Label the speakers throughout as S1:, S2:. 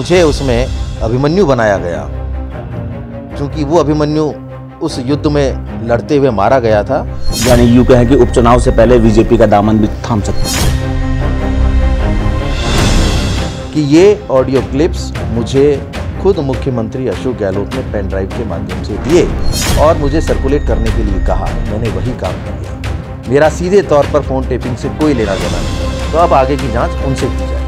S1: मुझे उसमें अभिमन्यु बनाया गया क्योंकि वो अभिमन्यु उस युद्ध में लड़ते हुए मारा गया
S2: था यानी यू कहें कि उपचुनाव से पहले बीजेपी का दामन भी थाम सकता है
S1: कि ये ऑडियो क्लिप्स मुझे खुद मुख्यमंत्री अशोक गहलोत ने पेन ड्राइव के माध्यम से दिए और मुझे सर्कुलेट करने के लिए कहा मैंने वही काम किया मेरा सीधे तौर पर फोन टेपिंग से
S2: कोई लेना देना नहीं तो अब आगे की जांच उनसे की जाए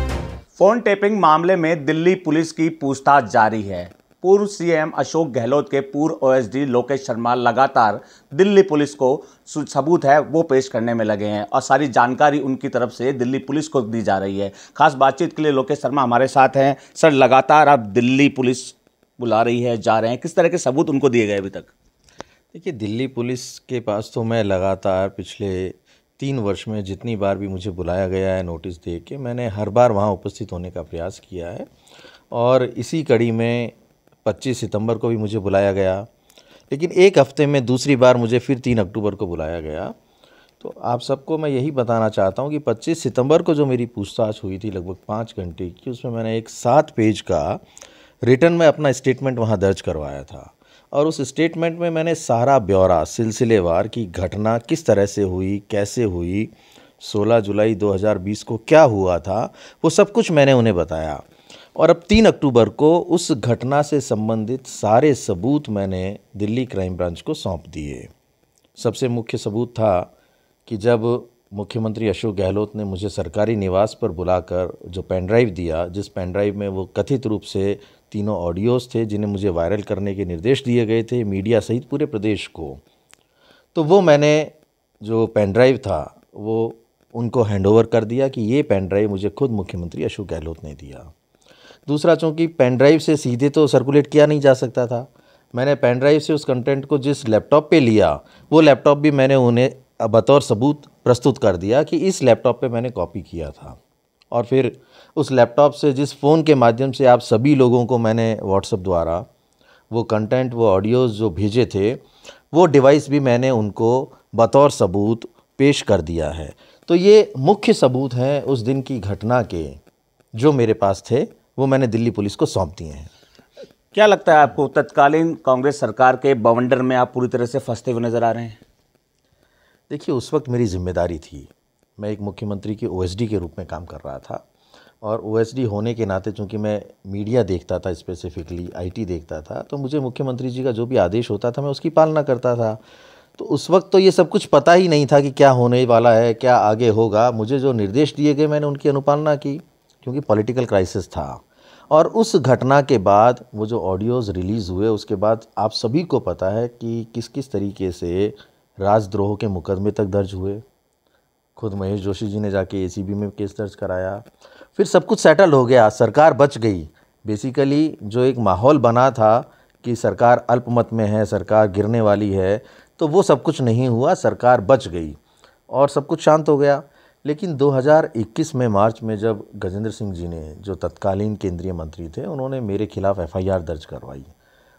S2: फोन टेपिंग मामले में दिल्ली पुलिस की पूछताछ जारी है पूर्व सीएम अशोक गहलोत के पूर्व ओएसडी लोकेश शर्मा लगातार दिल्ली पुलिस को सबूत है वो पेश करने में लगे हैं और सारी जानकारी उनकी तरफ से दिल्ली पुलिस को दी जा रही है खास बातचीत के लिए लोकेश शर्मा हमारे साथ हैं सर लगातार आप दिल्ली पुलिस बुला रही है जा रहे हैं किस तरह के सबूत उनको दिए गए अभी तक
S1: देखिए दिल्ली पुलिस के पास तो मैं लगातार पिछले तीन वर्ष में जितनी बार भी मुझे बुलाया गया है नोटिस दे के मैंने हर बार वहाँ उपस्थित होने का प्रयास किया है और इसी कड़ी में 25 सितंबर को भी मुझे बुलाया गया लेकिन एक हफ़्ते में दूसरी बार मुझे फिर तीन अक्टूबर को बुलाया गया तो आप सबको मैं यही बताना चाहता हूँ कि 25 सितंबर को जो मेरी पूछताछ हुई थी लगभग पाँच घंटे की उसमें मैंने एक सात पेज का रिटर्न में अपना स्टेटमेंट वहाँ दर्ज करवाया था और उस स्टेटमेंट में मैंने सारा ब्यौरा सिलसिलेवार कि घटना किस तरह से हुई कैसे हुई 16 जुलाई 2020 को क्या हुआ था वो सब कुछ मैंने उन्हें बताया और अब तीन अक्टूबर को उस घटना से संबंधित सारे सबूत मैंने दिल्ली क्राइम ब्रांच को सौंप दिए सबसे मुख्य सबूत था कि जब मुख्यमंत्री अशोक गहलोत ने मुझे सरकारी निवास पर बुलाकर जो पेन ड्राइव दिया जिस पेन ड्राइव में वो कथित रूप से तीनों ऑडियोज़ थे जिन्हें मुझे वायरल करने के निर्देश दिए गए थे मीडिया सहित पूरे प्रदेश को तो वो मैंने जो पेन ड्राइव था वो उनको हैंड कर दिया कि ये पेन ड्राइव मुझे खुद मुख्यमंत्री अशोक गहलोत ने दिया दूसरा चूँकि पेन ड्राइव से सीधे तो सर्कुलेट किया नहीं जा सकता था मैंने पेन ड्राइव से उस कंटेंट को जिस लैपटॉप पे लिया वो लैपटॉप भी मैंने उन्हें बतौर सबूत प्रस्तुत कर दिया कि इस लैपटॉप पे मैंने कॉपी किया था और फिर उस लैपटॉप से जिस फ़ोन के माध्यम से आप सभी लोगों को मैंने व्हाट्सअप द्वारा वो कंटेंट वो ऑडियोज़ जो भेजे थे वो डिवाइस भी मैंने उनको बतौर सबूत पेश कर दिया है तो ये मुख्य सबूत हैं उस दिन की घटना के जो मेरे पास थे वो मैंने दिल्ली पुलिस को सौंप दिए हैं
S2: क्या लगता है आपको तत्कालीन कांग्रेस सरकार के बवंडर में आप पूरी तरह से फंसते हुए नज़र आ रहे हैं देखिए उस वक्त मेरी
S1: जिम्मेदारी थी मैं एक मुख्यमंत्री की ओएसडी के रूप में काम कर रहा था और ओएसडी होने के नाते चूँकि मैं मीडिया देखता था स्पेसिफिकली आईटी देखता था तो मुझे मुख्यमंत्री जी का जो भी आदेश होता था मैं उसकी पालना करता था तो उस वक्त तो ये सब कुछ पता ही नहीं था कि क्या होने वाला है क्या आगे होगा मुझे जो निर्देश दिए गए मैंने उनकी अनुपालना की क्योंकि पॉलिटिकल क्राइसिस था और उस घटना के बाद वो जो ऑडियोज़ रिलीज़ हुए उसके बाद आप सभी को पता है कि किस किस तरीके से राजद्रोह के मुकदमे तक दर्ज हुए खुद महेश जोशी जी ने जाके ए में केस दर्ज कराया फिर सब कुछ सेटल हो गया सरकार बच गई बेसिकली जो एक माहौल बना था कि सरकार अल्पमत में है सरकार गिरने वाली है तो वो सब कुछ नहीं हुआ सरकार बच गई और सब कुछ शांत हो गया लेकिन 2021 में मार्च में जब गजेंद्र सिंह जी ने जो तत्कालीन केंद्रीय मंत्री थे उन्होंने मेरे खिलाफ़ एफ़ दर्ज करवाई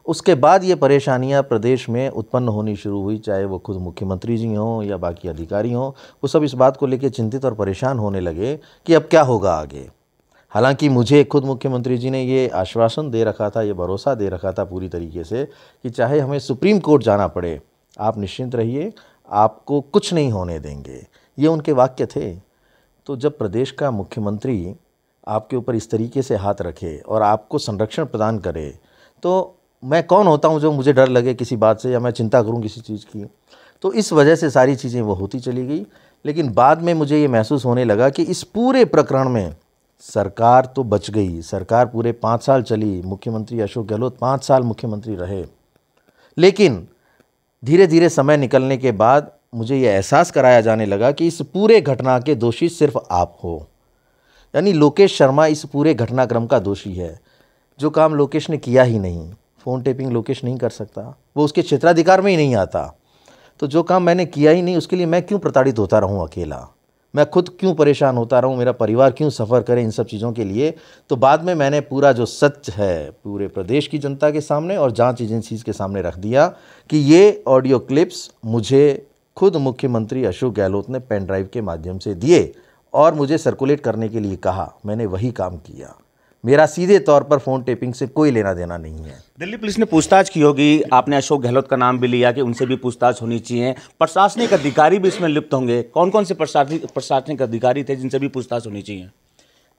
S1: उसके बाद ये परेशानियां प्रदेश में उत्पन्न होनी शुरू हुई चाहे वो खुद मुख्यमंत्री जी हों या बाकी अधिकारी हों वो सब इस बात को लेकर चिंतित और परेशान होने लगे कि अब क्या होगा आगे हालांकि मुझे खुद मुख्यमंत्री जी ने ये आश्वासन दे रखा था ये भरोसा दे रखा था पूरी तरीके से कि चाहे हमें सुप्रीम कोर्ट जाना पड़े आप निश्चिंत रहिए आपको कुछ नहीं होने देंगे ये उनके वाक्य थे तो जब प्रदेश का मुख्यमंत्री आपके ऊपर इस तरीके से हाथ रखे और आपको संरक्षण प्रदान करे तो मैं कौन होता हूँ जो मुझे डर लगे किसी बात से या मैं चिंता करूँ किसी चीज़ की तो इस वजह से सारी चीज़ें वो होती चली गई लेकिन बाद में मुझे ये महसूस होने लगा कि इस पूरे प्रकरण में सरकार तो बच गई सरकार पूरे पाँच साल चली मुख्यमंत्री अशोक गहलोत पाँच साल मुख्यमंत्री रहे लेकिन धीरे धीरे समय निकलने के बाद मुझे ये एहसास कराया जाने लगा कि इस पूरे घटना के दोषी सिर्फ आप हो यानी लोकेश शर्मा इस पूरे घटनाक्रम का दोषी है जो काम लोकेश ने किया ही नहीं फ़ोन टेपिंग लोकेश नहीं कर सकता वो उसके क्षेत्राधिकार में ही नहीं आता तो जो काम मैंने किया ही नहीं उसके लिए मैं क्यों प्रताड़ित होता रहूँ अकेला मैं खुद क्यों परेशान होता रहूँ मेरा परिवार क्यों सफ़र करे इन सब चीज़ों के लिए तो बाद में मैंने पूरा जो सच है पूरे प्रदेश की जनता के सामने और जांच एजेंसीज़ के सामने रख दिया कि ये ऑडियो क्लिप्स मुझे खुद मुख्यमंत्री अशोक गहलोत ने पेन ड्राइव के माध्यम से दिए और मुझे सर्कुलेट करने के लिए कहा मैंने वही काम किया मेरा सीधे तौर पर फ़ोन टेपिंग से कोई लेना देना नहीं है
S2: दिल्ली पुलिस ने पूछताछ की होगी आपने अशोक गहलोत का नाम भी लिया कि उनसे भी पूछताछ होनी चाहिए प्रशासनिक अधिकारी भी इसमें लिप्त होंगे कौन कौन से प्रशासनिक प्रशासनिक अधिकारी थे जिनसे भी पूछताछ होनी चाहिए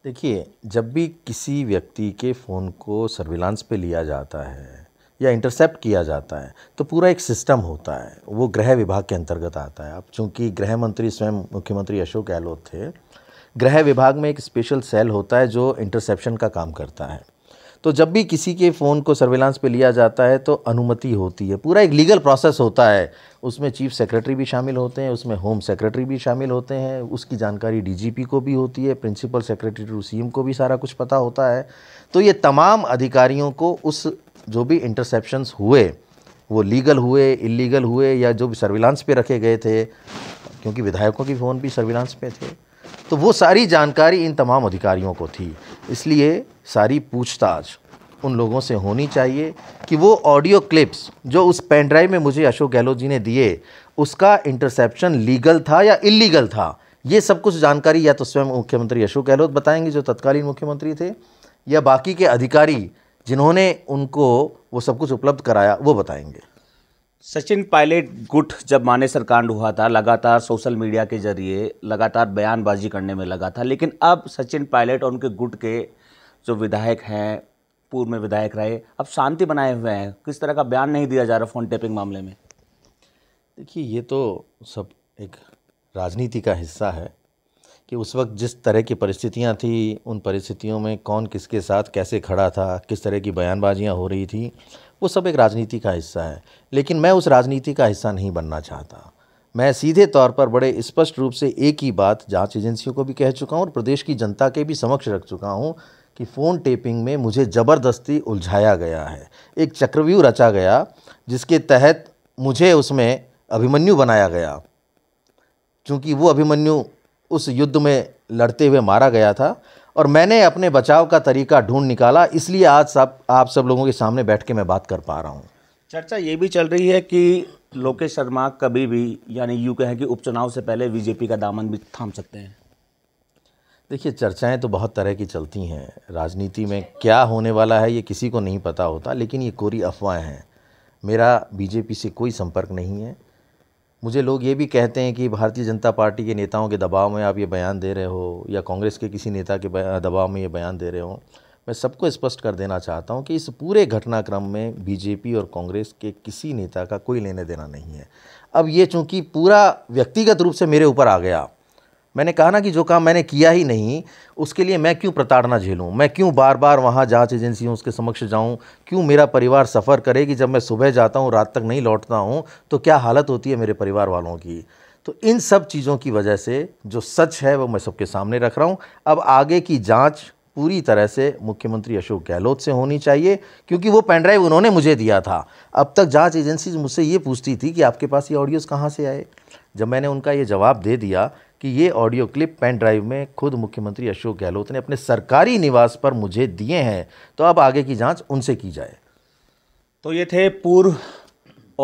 S1: देखिए जब भी किसी व्यक्ति के फ़ोन को सर्विलांस पे लिया जाता है या इंटरसेप्ट किया जाता है तो पूरा एक सिस्टम होता है वो गृह विभाग के अंतर्गत आता है अब चूंकि गृह मंत्री स्वयं मुख्यमंत्री अशोक गहलोत थे गृह विभाग में एक स्पेशल सेल होता है जो इंटरसेप्शन का काम करता है तो जब भी किसी के फ़ोन को सर्विलांस पे लिया जाता है तो अनुमति होती है पूरा एक लीगल प्रोसेस होता है उसमें चीफ सेक्रेटरी भी शामिल होते हैं उसमें होम सेक्रेटरी भी शामिल होते हैं उसकी जानकारी डीजीपी को भी होती है प्रिंसिपल सेक्रेटरी टू सीएम को भी सारा कुछ पता होता है तो ये तमाम अधिकारियों को उस जो भी इंटरसेप्शंस हुए वो लीगल हुए इलीगल हुए या जो भी सर्विलांस पे रखे गए थे क्योंकि विधायकों के फ़ोन भी सर्विलांस पे थे तो वो सारी जानकारी इन तमाम अधिकारियों को थी इसलिए सारी पूछताछ उन लोगों से होनी चाहिए कि वो ऑडियो क्लिप्स जो उस पेन ड्राइव में मुझे अशोक गहलोत जी ने दिए उसका इंटरसेप्शन लीगल था या इलीगल था ये सब कुछ जानकारी या तो स्वयं मुख्यमंत्री अशोक गहलोत बताएंगे जो तत्कालीन मुख्यमंत्री थे या बाकी के अधिकारी जिन्होंने उनको वो सब कुछ उपलब्ध कराया वो बताएंगे
S2: सचिन पायलट गुट जब मानेसर कांड हुआ था लगातार सोशल मीडिया के जरिए लगातार बयानबाजी करने में लगा था लेकिन अब सचिन पायलट और उनके गुट के जो विधायक हैं पूर्व में विधायक रहे अब शांति बनाए हुए हैं किस तरह का बयान नहीं दिया जा रहा फोन टेपिंग मामले में देखिए ये तो सब एक राजनीति का हिस्सा है
S1: कि उस वक्त जिस तरह की परिस्थितियां थी उन परिस्थितियों में कौन किसके साथ कैसे खड़ा था किस तरह की बयानबाजियां हो रही थी वो सब एक राजनीति का हिस्सा है लेकिन मैं उस राजनीति का हिस्सा नहीं बनना चाहता मैं सीधे तौर पर बड़े स्पष्ट रूप से एक ही बात जांच एजेंसियों को भी कह चुका हूँ और प्रदेश की जनता के भी समक्ष रख चुका हूँ कि फ़ोन टेपिंग में मुझे ज़बरदस्ती उलझाया गया है एक चक्रव्यूह रचा गया जिसके तहत मुझे उसमें अभिमन्यु बनाया गया चूँकि वो अभिमन्यु उस युद्ध में लड़ते हुए मारा गया था और मैंने अपने बचाव का तरीका ढूंढ निकाला इसलिए आज सब आप सब लोगों के सामने बैठ के मैं बात कर पा रहा हूँ
S2: चर्चा ये भी चल रही है कि लोकेश शर्मा कभी भी यानी यूँ कहें कि उपचुनाव से पहले बीजेपी का दामन भी थाम सकते हैं
S1: देखिए चर्चाएं तो बहुत तरह की चलती हैं राजनीति में क्या होने वाला है ये किसी को नहीं पता होता लेकिन ये कोरी अफवाहें हैं मेरा बीजेपी से कोई संपर्क नहीं है मुझे लोग ये भी कहते हैं कि भारतीय जनता पार्टी के नेताओं के दबाव में आप ये बयान दे रहे हो या कांग्रेस के किसी नेता के दबाव में ये बयान दे रहे हो मैं सबको स्पष्ट कर देना चाहता हूँ कि इस पूरे घटनाक्रम में बीजेपी और कांग्रेस के किसी नेता का कोई लेने देना नहीं है अब ये चूँकि पूरा व्यक्तिगत रूप से मेरे ऊपर आ गया मैंने कहा ना कि जो काम मैंने किया ही नहीं उसके लिए मैं क्यों प्रताड़ना झेलूं मैं क्यों बार बार वहाँ जांच एजेंसियों उसके समक्ष जाऊं क्यों मेरा परिवार सफ़र करे कि जब मैं सुबह जाता हूँ रात तक नहीं लौटता हूँ तो क्या हालत होती है मेरे परिवार वालों की तो इन सब चीज़ों की वजह से जो सच है वो मैं सबके सामने रख रहा हूँ अब आगे की जाँच पूरी तरह से मुख्यमंत्री अशोक गहलोत से होनी चाहिए क्योंकि वो पेनड्राइव उन्होंने मुझे दिया था अब तक जांच एजेंसी मुझसे ये पूछती थी कि आपके पास ये ऑडियोज़ कहाँ से आए जब मैंने उनका ये जवाब दे दिया कि ये ऑडियो क्लिप पेन ड्राइव में खुद मुख्यमंत्री अशोक गहलोत ने अपने सरकारी निवास पर मुझे दिए हैं तो अब आगे की जांच उनसे की जाए
S2: तो ये थे पूर्व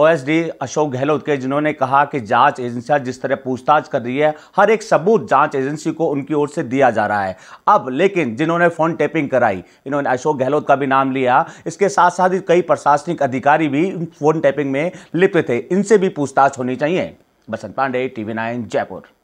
S2: ओएसडी अशोक गहलोत के जिन्होंने कहा कि जांच एजेंसियां जिस तरह पूछताछ कर रही है हर एक सबूत जांच एजेंसी को उनकी ओर से दिया जा रहा है अब लेकिन जिन्होंने फ़ोन टेपिंग कराई इन्होंने अशोक गहलोत का भी नाम लिया इसके साथ साथ ही कई प्रशासनिक अधिकारी भी फ़ोन टैपिंग में लिप्त थे इनसे भी पूछताछ होनी चाहिए बसंत पांडे टीवी नाइन जयपुर